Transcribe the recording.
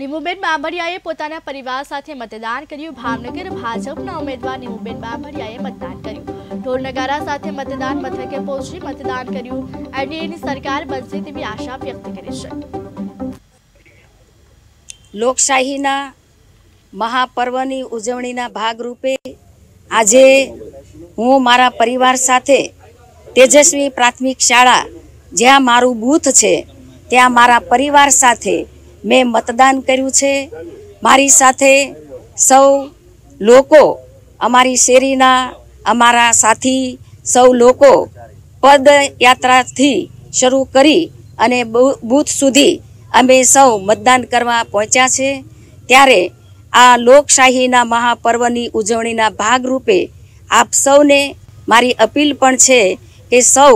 નિમુબેન બાંભરિયાએ પોતાના પરિવાર સાથે મતદાન કર્યું ભાવનગર ભાજપના ઉમેદવાર નિમુબેન બાંભરિયાએ મતદાન કર્યું ઢોલ સાથે મતદાન મથકે પહોંચી મતદાન કર્યું એનડીએની સરકાર બનશે તેવી આશા વ્યક્ત કરી છે લોકશાહીના મહાપર્વની ઉજવણીના ભાગરૂપે આજે હું મારા પરિવાર સાથે તેજસ્વી પ્રાથમિક શાળા જ્યાં મારું બૂથ છે ત્યાં મારા પરિવાર સાથે મેં મતદાન કર્યું છે મારી સાથે સૌ લોકો અમારી શેરીના અમારા સાથી સૌ લોકો પદયાત્રાથી શરૂ કરી અને બૂથ સુધી અમે સૌ મતદાન કરવા પહોંચ્યા છે ત્યારે આ લોકશાહીના મહાપર્વની ઉજવણીના ભાગરૂપે આપ સૌને મારી અપીલ પણ છે કે સૌ